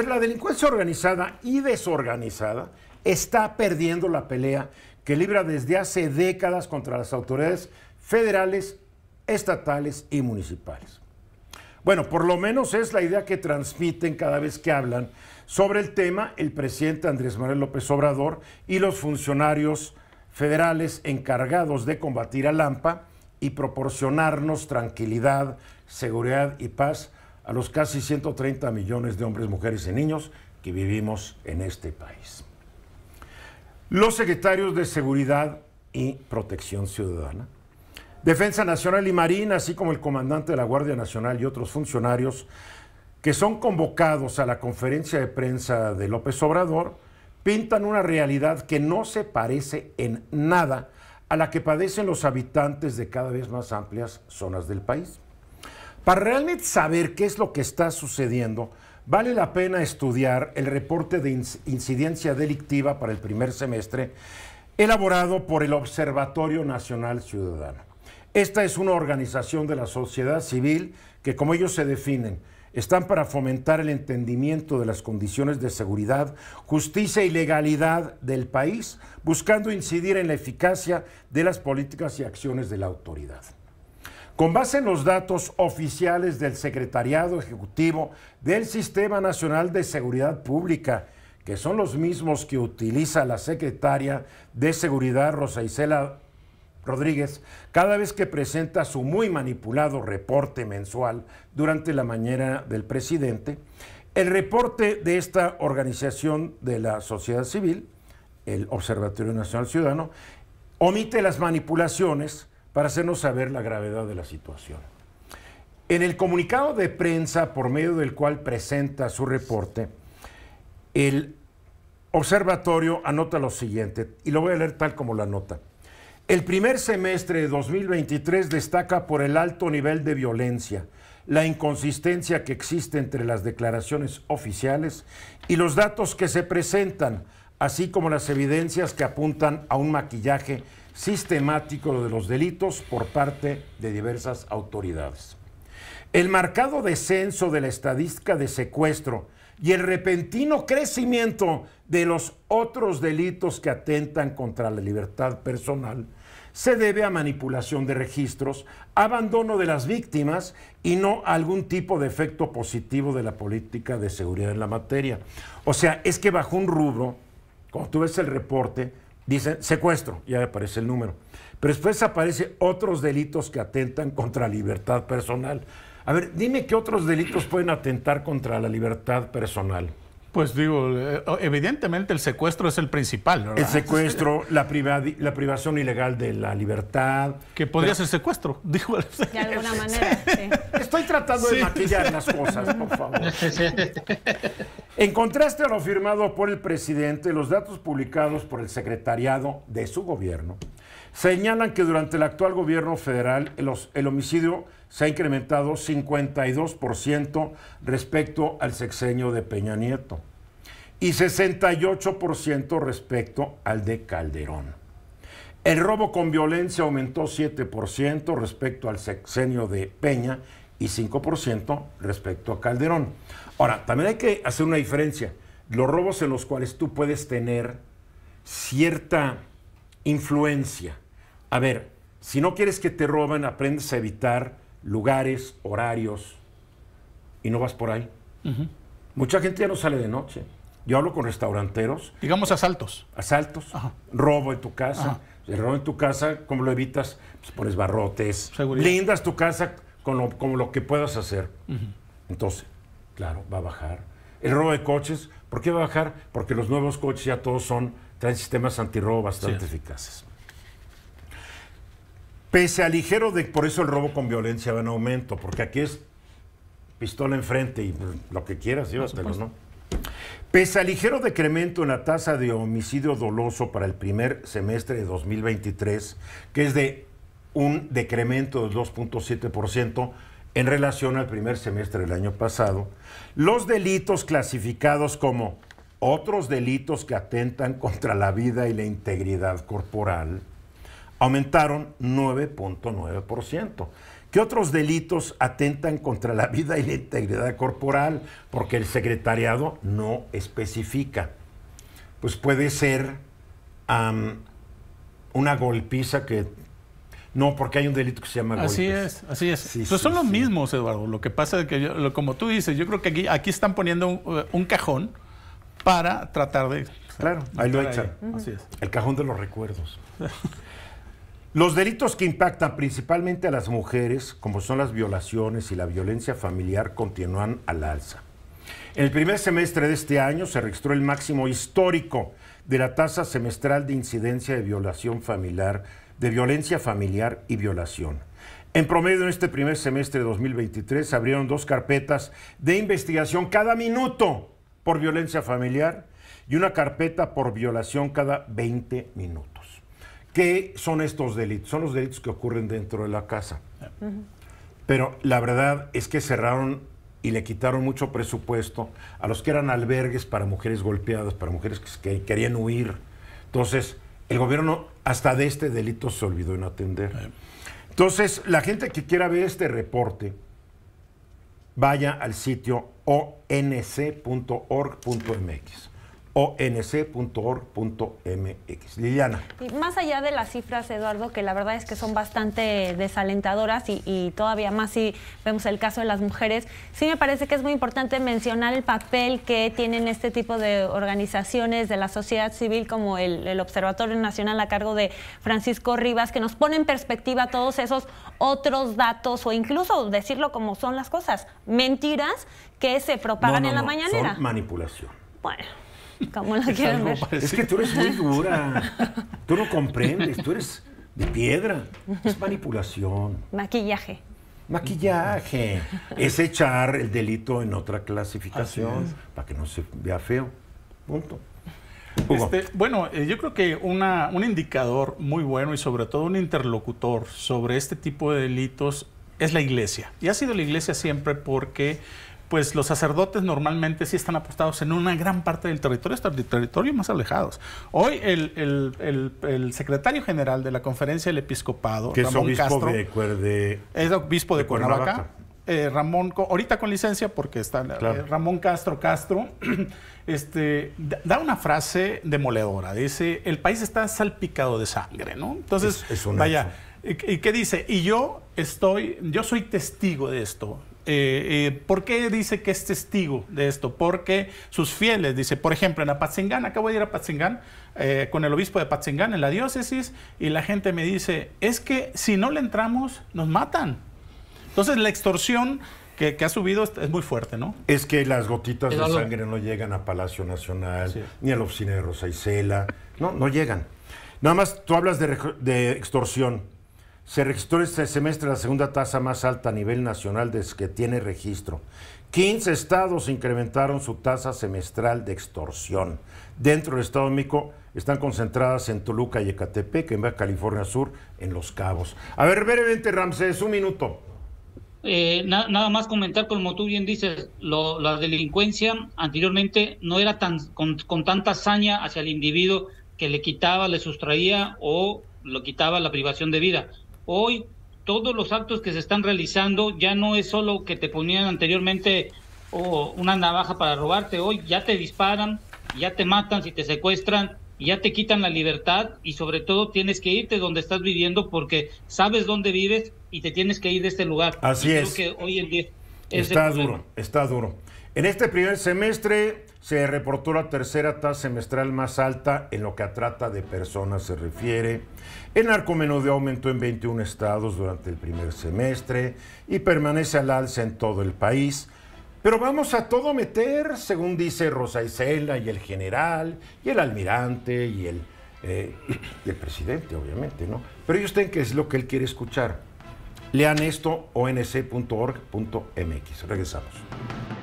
Pues la delincuencia organizada y desorganizada está perdiendo la pelea que libra desde hace décadas contra las autoridades federales, estatales y municipales. Bueno, por lo menos es la idea que transmiten cada vez que hablan sobre el tema el presidente Andrés Manuel López Obrador y los funcionarios federales encargados de combatir a Lampa y proporcionarnos tranquilidad, seguridad y paz a los casi 130 millones de hombres, mujeres y niños que vivimos en este país. Los secretarios de Seguridad y Protección Ciudadana, Defensa Nacional y Marina, así como el comandante de la Guardia Nacional y otros funcionarios que son convocados a la conferencia de prensa de López Obrador, pintan una realidad que no se parece en nada a la que padecen los habitantes de cada vez más amplias zonas del país. Para realmente saber qué es lo que está sucediendo, vale la pena estudiar el reporte de incidencia delictiva para el primer semestre elaborado por el Observatorio Nacional Ciudadano. Esta es una organización de la sociedad civil que, como ellos se definen, están para fomentar el entendimiento de las condiciones de seguridad, justicia y legalidad del país, buscando incidir en la eficacia de las políticas y acciones de la autoridad. Con base en los datos oficiales del Secretariado Ejecutivo del Sistema Nacional de Seguridad Pública, que son los mismos que utiliza la secretaria de Seguridad Rosa Isela Rodríguez cada vez que presenta su muy manipulado reporte mensual durante la mañana del presidente, el reporte de esta organización de la sociedad civil, el Observatorio Nacional Ciudadano, omite las manipulaciones para hacernos saber la gravedad de la situación. En el comunicado de prensa por medio del cual presenta su reporte, el observatorio anota lo siguiente, y lo voy a leer tal como la nota. El primer semestre de 2023 destaca por el alto nivel de violencia, la inconsistencia que existe entre las declaraciones oficiales y los datos que se presentan, así como las evidencias que apuntan a un maquillaje sistemático de los delitos por parte de diversas autoridades. El marcado descenso de la estadística de secuestro y el repentino crecimiento de los otros delitos que atentan contra la libertad personal se debe a manipulación de registros, abandono de las víctimas y no a algún tipo de efecto positivo de la política de seguridad en la materia. O sea, es que bajo un rubro, como tú ves el reporte, Dicen secuestro, ya aparece el número. Pero después aparece otros delitos que atentan contra la libertad personal. A ver, dime qué otros delitos pueden atentar contra la libertad personal. Pues digo, eh, evidentemente el secuestro es el principal. El secuestro, la, privación ilegal de la libertad. Que podría ser secuestro, dijo. El... De alguna manera. Sí. Estoy tratando de maquillar las cosas, por favor. en contraste a lo firmado por el presidente, los datos publicados por el secretariado de su gobierno señalan que durante el actual gobierno federal el homicidio se ha incrementado 52% respecto al sexenio de Peña Nieto y 68% respecto al de Calderón. El robo con violencia aumentó 7% respecto al sexenio de Peña y 5% respecto a Calderón. Ahora, también hay que hacer una diferencia. Los robos en los cuales tú puedes tener cierta influencia. A ver, si no quieres que te roben, aprendes a evitar lugares, horarios, y no vas por ahí. Mucha gente ya no sale de noche. Yo hablo con restauranteros. Digamos asaltos. Asaltos, robo en tu casa. El robo en tu casa, ¿cómo lo evitas? Pues pones barrotes, lindas tu casa con lo, lo que puedas hacer. Entonces, claro, va a bajar. El robo de coches, ¿por qué va a bajar? Porque los nuevos coches ya todos son, traen sistemas antirrobo bastante eficaces. Pese a ligero de, por eso el robo con violencia va en aumento, porque aquí es pistola enfrente y pues, lo que quieras, ¿no? Pese al ligero decremento en la tasa de homicidio doloso para el primer semestre de 2023, que es de un decremento del 2.7% en relación al primer semestre del año pasado, los delitos clasificados como otros delitos que atentan contra la vida y la integridad corporal, aumentaron 9.9%. ¿Qué otros delitos atentan contra la vida y la integridad corporal? Porque el secretariado no especifica. Pues puede ser una golpiza que... No, porque hay un delito que se llama golpiza. Así es, así es. Pues son los mismos, Eduardo. Lo que pasa es que, como tú dices, yo creo que aquí, aquí están poniendo un, eh, cajón para tratar de... Claro, ahí lo echan. El cajón de los recuerdos. Los delitos que impactan principalmente a las mujeres, como son las violaciones y la violencia familiar, continúan al alza. En el primer semestre de este año se registró el máximo histórico de la tasa semestral de incidencia de violación familiar, de violencia familiar y violación. En promedio, en este primer semestre de 2023 se abrieron dos carpetas de investigación cada minuto por violencia familiar y una carpeta por violación cada 20 minutos. ¿Qué son estos delitos? Son los delitos que ocurren dentro de la casa. Pero la verdad es que cerraron y le quitaron mucho presupuesto a los que eran albergues para mujeres golpeadas, para mujeres que, querían huir. Entonces, el gobierno hasta de este delito se olvidó en atender. Entonces, la gente que quiera ver este reporte, vaya al sitio onc.org.mx onc.org.mx. Liliana. Y más allá de las cifras, Eduardo, que la verdad es que son bastante desalentadoras y, todavía más si vemos el caso de las mujeres, sí me parece que es muy importante mencionar el papel que tienen este tipo de organizaciones de la sociedad civil como el, Observatorio Nacional a cargo de Francisco Rivas, que nos pone en perspectiva todos esos otros datos o incluso decirlo como son las cosas, mentiras que se propagan en la no, mañanera. Son manipulación. Bueno. Es que tú eres muy dura. Tú no comprendes, tú eres de piedra. Es manipulación. Maquillaje. Maquillaje. Es echar el delito en otra clasificación para que no se vea feo. Punto. Este, bueno, eh, yo creo que una, un indicador muy bueno y sobre todo un interlocutor sobre este tipo de delitos es la iglesia. Y ha sido la iglesia siempre porque pues los sacerdotes normalmente sí están apostados en una gran parte del territorio, hasta el territorio más alejados. Hoy el, secretario general de la Conferencia del Episcopado, que Ramón es obispo Castro, de, es obispo de, Cuernavaca. Eh, Ramón, ahorita con licencia porque está eh, Ramón Castro Castro, este, da una frase demoledora. Dice, el país está salpicado de sangre, ¿no? Entonces, vaya, ¿y qué dice? Y yo estoy, yo soy testigo de esto. Eh, eh, ¿por qué dice que es testigo de esto? Porque sus fieles, dice, por ejemplo, en Apatzingán, acabo de ir a Apatzingán eh, con el obispo de Apatzingán en la diócesis y la gente me dice, es que si no le entramos, nos matan. Entonces la extorsión que, ha subido es, muy fuerte, ¿no? Es que las gotitas de sangre no llegan a Palacio Nacional, ni a la oficina de Rosa Isela, no, no llegan. Nada más tú hablas de extorsión. Se registró este semestre la segunda tasa más alta a nivel nacional desde que tiene registro. 15 estados incrementaron su tasa semestral de extorsión. Dentro del Estado de México están concentradas en Toluca y Ecatepec, en Baja California Sur, en Los Cabos. A ver, brevemente, Ramsés, un minuto. Eh, nada más comentar, como tú bien dices, la delincuencia anteriormente no era tan con, con tanta hazaña hacia el individuo que le quitaba, le sustraía o lo quitaba la privación de vida Hoy todos los actos que se están realizando ya no es solo que te ponían anteriormente o oh, una navaja para robarte, hoy ya te disparan, ya te matan, si te secuestran, ya te quitan la libertad y sobre todo tienes que irte donde estás viviendo porque sabes dónde vives y te tienes que ir de este lugar. Así es. Creo que hoy en día está duro, está duro. En este primer semestre se reportó la tercera tasa semestral más alta en lo que a trata de personas se refiere. El narcomenudeo aumentó en 21 estados durante el primer semestre y permanece al alza en todo el país. Pero vamos a todo meter, según dice Rosa Isela y el general y el almirante y el, eh, presidente, obviamente, ¿no? Pero ellos tienen que es lo que él quiere escuchar. Lean esto onc.org.mx. Regresamos.